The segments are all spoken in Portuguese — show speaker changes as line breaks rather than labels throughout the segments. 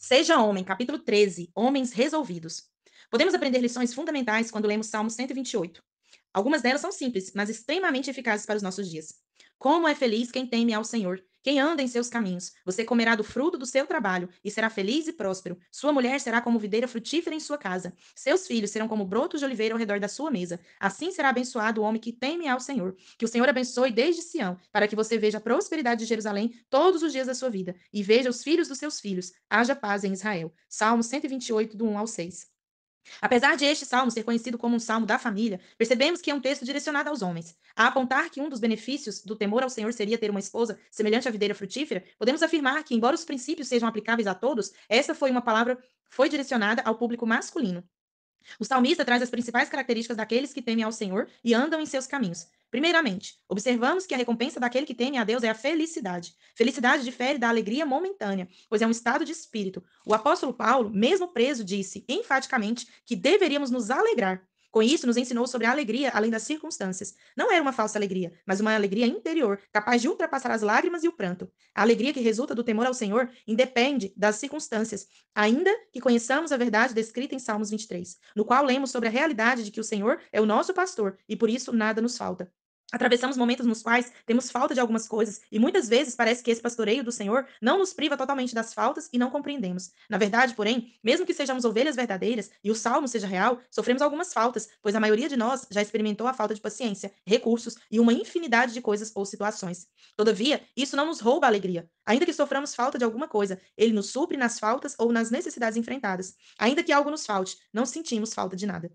Seja homem, capítulo 13, Homens Resolvidos. Podemos aprender lições fundamentais quando lemos Salmo 128. Algumas delas são simples, mas extremamente eficazes para os nossos dias. Como é feliz quem teme ao Senhor quem anda em seus caminhos, você comerá do fruto do seu trabalho e será feliz e próspero. Sua mulher será como videira frutífera em sua casa. Seus filhos serão como brotos de oliveira ao redor da sua mesa. Assim será abençoado o homem que teme ao Senhor. Que o Senhor abençoe desde Sião, para que você veja a prosperidade de Jerusalém todos os dias da sua vida e veja os filhos dos seus filhos. Haja paz em Israel. Salmo 128, do 1 ao 6. Apesar de este salmo ser conhecido como um salmo da família, percebemos que é um texto direcionado aos homens. A apontar que um dos benefícios do temor ao Senhor seria ter uma esposa semelhante à videira frutífera, podemos afirmar que, embora os princípios sejam aplicáveis a todos, essa foi uma palavra foi direcionada ao público masculino. O salmista traz as principais características daqueles que temem ao Senhor e andam em seus caminhos. Primeiramente, observamos que a recompensa daquele que teme a Deus é a felicidade. Felicidade difere da alegria momentânea, pois é um estado de espírito. O apóstolo Paulo, mesmo preso, disse enfaticamente que deveríamos nos alegrar. Com isso, nos ensinou sobre a alegria além das circunstâncias. Não era uma falsa alegria, mas uma alegria interior, capaz de ultrapassar as lágrimas e o pranto. A alegria que resulta do temor ao Senhor independe das circunstâncias, ainda que conheçamos a verdade descrita em Salmos 23, no qual lemos sobre a realidade de que o Senhor é o nosso pastor e por isso nada nos falta. Atravessamos momentos nos quais temos falta de algumas coisas, e muitas vezes parece que esse pastoreio do Senhor não nos priva totalmente das faltas e não compreendemos. Na verdade, porém, mesmo que sejamos ovelhas verdadeiras e o salmo seja real, sofremos algumas faltas, pois a maioria de nós já experimentou a falta de paciência, recursos e uma infinidade de coisas ou situações. Todavia, isso não nos rouba a alegria. Ainda que soframos falta de alguma coisa, ele nos supre nas faltas ou nas necessidades enfrentadas. Ainda que algo nos falte, não sentimos falta de nada.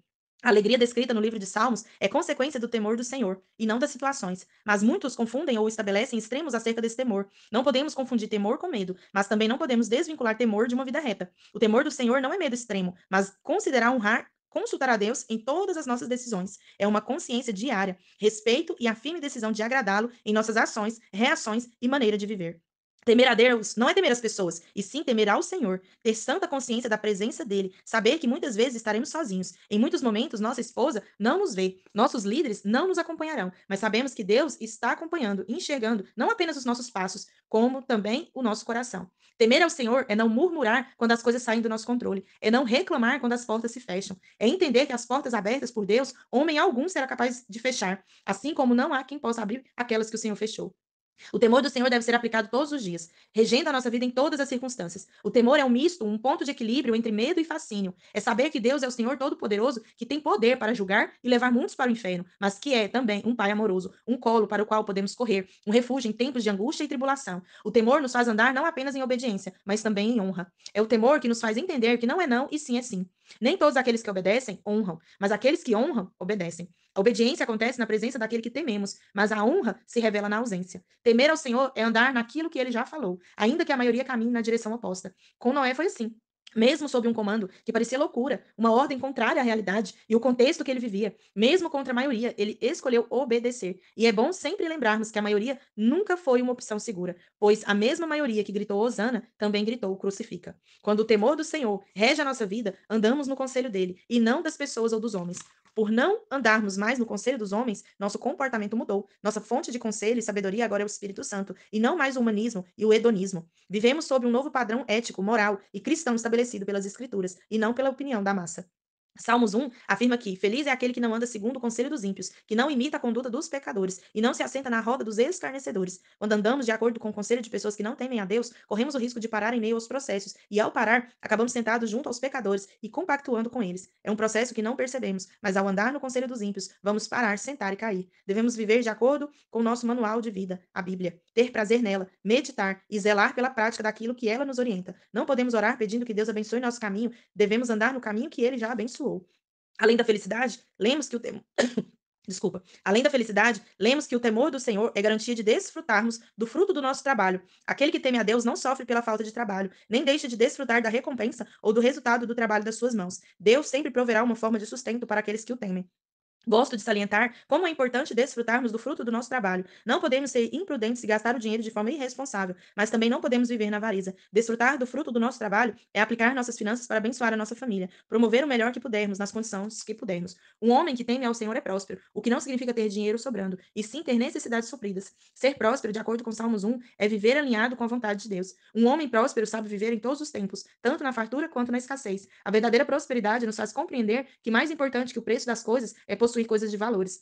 A alegria descrita no livro de Salmos é consequência do temor do Senhor, e não das situações. Mas muitos confundem ou estabelecem extremos acerca desse temor. Não podemos confundir temor com medo, mas também não podemos desvincular temor de uma vida reta. O temor do Senhor não é medo extremo, mas considerar honrar consultar a Deus em todas as nossas decisões. É uma consciência diária, respeito e a firme decisão de agradá-lo em nossas ações, reações e maneira de viver. Temer a Deus não é temer as pessoas, e sim temer ao Senhor, ter santa consciência da presença dele, saber que muitas vezes estaremos sozinhos. Em muitos momentos, nossa esposa não nos vê, nossos líderes não nos acompanharão, mas sabemos que Deus está acompanhando, enxergando não apenas os nossos passos, como também o nosso coração. Temer ao Senhor é não murmurar quando as coisas saem do nosso controle, é não reclamar quando as portas se fecham, é entender que as portas abertas por Deus, homem algum será capaz de fechar, assim como não há quem possa abrir aquelas que o Senhor fechou. O temor do Senhor deve ser aplicado todos os dias, regendo a nossa vida em todas as circunstâncias. O temor é um misto, um ponto de equilíbrio entre medo e fascínio. É saber que Deus é o Senhor Todo-Poderoso, que tem poder para julgar e levar muitos para o inferno, mas que é também um Pai amoroso, um colo para o qual podemos correr, um refúgio em tempos de angústia e tribulação. O temor nos faz andar não apenas em obediência, mas também em honra. É o temor que nos faz entender que não é não e sim é sim. Nem todos aqueles que obedecem honram, mas aqueles que honram obedecem. A obediência acontece na presença daquele que tememos, mas a honra se revela na ausência. Temer ao Senhor é andar naquilo que ele já falou, ainda que a maioria caminhe na direção oposta. Com Noé foi assim. Mesmo sob um comando que parecia loucura, uma ordem contrária à realidade e o contexto que ele vivia, mesmo contra a maioria, ele escolheu obedecer. E é bom sempre lembrarmos que a maioria nunca foi uma opção segura, pois a mesma maioria que gritou Osana também gritou Crucifica. Quando o temor do Senhor rege a nossa vida, andamos no conselho dele e não das pessoas ou dos homens. Por não andarmos mais no conselho dos homens, nosso comportamento mudou. Nossa fonte de conselho e sabedoria agora é o Espírito Santo, e não mais o humanismo e o hedonismo. Vivemos sob um novo padrão ético, moral e cristão estabelecido pelas Escrituras, e não pela opinião da massa. Salmos 1 afirma que feliz é aquele que não anda segundo o conselho dos ímpios, que não imita a conduta dos pecadores e não se assenta na roda dos escarnecedores. Quando andamos de acordo com o conselho de pessoas que não temem a Deus, corremos o risco de parar em meio aos processos e, ao parar, acabamos sentados junto aos pecadores e compactuando com eles. É um processo que não percebemos, mas ao andar no conselho dos ímpios, vamos parar, sentar e cair. Devemos viver de acordo com o nosso manual de vida, a Bíblia, ter prazer nela, meditar e zelar pela prática daquilo que ela nos orienta. Não podemos orar pedindo que Deus abençoe nosso caminho, devemos andar no caminho que ele já abençoou abençoou. Além da felicidade, lemos que o temor. Desculpa. Além da felicidade, lemos que o temor do Senhor é garantia de desfrutarmos do fruto do nosso trabalho. Aquele que teme a Deus não sofre pela falta de trabalho, nem deixa de desfrutar da recompensa ou do resultado do trabalho das suas mãos. Deus sempre proverá uma forma de sustento para aqueles que o temem. Gosto de salientar como é importante desfrutarmos do fruto do nosso trabalho. Não podemos ser imprudentes e gastar o dinheiro de forma irresponsável, mas também não podemos viver na avareza. Desfrutar do fruto do nosso trabalho é aplicar nossas finanças para abençoar a nossa família, promover o melhor que pudermos nas condições que pudermos. Um homem que teme ao Senhor é próspero, o que não significa ter dinheiro sobrando, e sim ter necessidades supridas. Ser próspero, de acordo com Salmos 1, é viver alinhado com a vontade de Deus. Um homem próspero sabe viver em todos os tempos, tanto na fartura quanto na escassez. A verdadeira prosperidade nos faz compreender que mais importante que o preço das coisas é possuir possuir coisas de valores.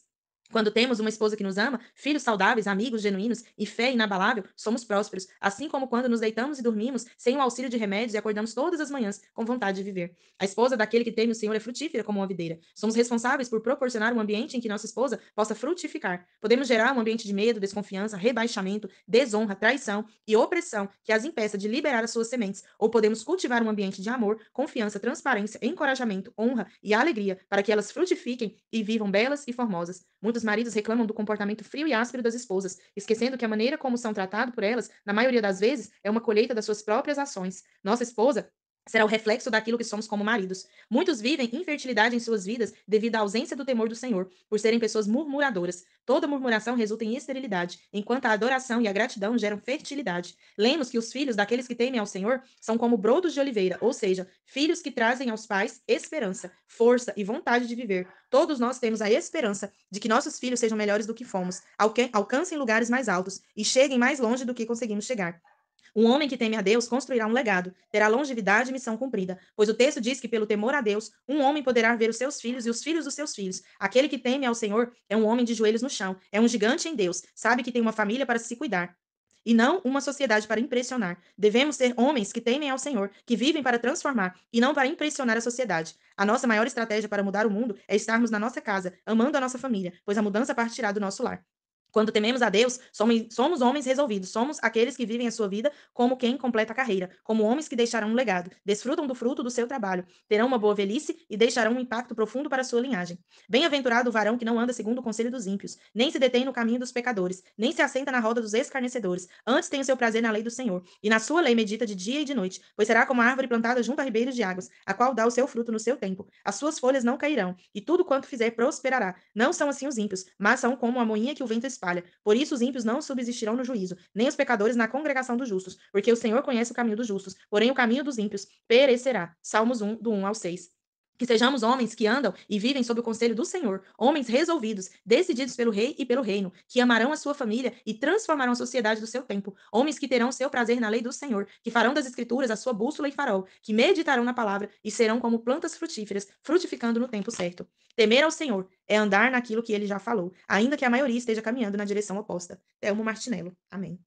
Quando temos uma esposa que nos ama, filhos saudáveis, amigos genuínos e fé inabalável, somos prósperos, assim como quando nos deitamos e dormimos sem o auxílio de remédios e acordamos todas as manhãs com vontade de viver. A esposa daquele que teme o Senhor é frutífera como uma videira. Somos responsáveis por proporcionar um ambiente em que nossa esposa possa frutificar. Podemos gerar um ambiente de medo, desconfiança, rebaixamento, desonra, traição e opressão que as impeça de liberar as suas sementes, ou podemos cultivar um ambiente de amor, confiança, transparência, encorajamento, honra e alegria para que elas frutifiquem e vivam belas e formosas. Muitos maridos reclamam do comportamento frio e áspero das esposas, esquecendo que a maneira como são tratados por elas, na maioria das vezes, é uma colheita das suas próprias ações. Nossa esposa será o reflexo daquilo que somos como maridos. Muitos vivem infertilidade em suas vidas devido à ausência do temor do Senhor, por serem pessoas murmuradoras. Toda murmuração resulta em esterilidade, enquanto a adoração e a gratidão geram fertilidade. Lemos que os filhos daqueles que temem ao Senhor são como brodos de oliveira, ou seja, filhos que trazem aos pais esperança, força e vontade de viver. Todos nós temos a esperança de que nossos filhos sejam melhores do que fomos, alcancem lugares mais altos e cheguem mais longe do que conseguimos chegar. Um homem que teme a Deus construirá um legado, terá longevidade e missão cumprida, pois o texto diz que pelo temor a Deus, um homem poderá ver os seus filhos e os filhos dos seus filhos. Aquele que teme ao Senhor é um homem de joelhos no chão, é um gigante em Deus, sabe que tem uma família para se cuidar e não uma sociedade para impressionar. Devemos ser homens que temem ao Senhor, que vivem para transformar e não para impressionar a sociedade. A nossa maior estratégia para mudar o mundo é estarmos na nossa casa, amando a nossa família, pois a mudança partirá do nosso lar. Quando tememos a Deus, somos, somos, homens resolvidos, somos aqueles que vivem a sua vida como quem completa a carreira, como homens que deixarão um legado, desfrutam do fruto do seu trabalho, terão uma boa velhice e deixarão um impacto profundo para a sua linhagem. Bem-aventurado o varão que não anda segundo o conselho dos ímpios, nem se detém no caminho dos pecadores, nem se assenta na roda dos escarnecedores, antes tem o seu prazer na lei do Senhor, e na sua lei medita de dia e de noite, pois será como a árvore plantada junto a ribeiros de águas, a qual dá o seu fruto no seu tempo, as suas folhas não cairão, e tudo quanto fizer prosperará. Não são assim os ímpios, mas são como a moinha que o vento espalha. Por isso os ímpios não subsistirão no juízo, nem os pecadores na congregação dos justos, porque o Senhor conhece o caminho dos justos, porém o caminho dos ímpios perecerá. Salmos 1, do 1 ao 6. Que sejamos homens que andam e vivem sob o conselho do Senhor, homens resolvidos, decididos pelo rei e pelo reino, que amarão a sua família e transformarão a sociedade do seu tempo, homens que terão seu prazer na lei do Senhor, que farão das escrituras a sua bússola e farol, que meditarão na palavra e serão como plantas frutíferas, frutificando no tempo certo. Temer ao Senhor é andar naquilo que ele já falou, ainda que a maioria esteja caminhando na direção oposta. Telmo Martinello. Amém.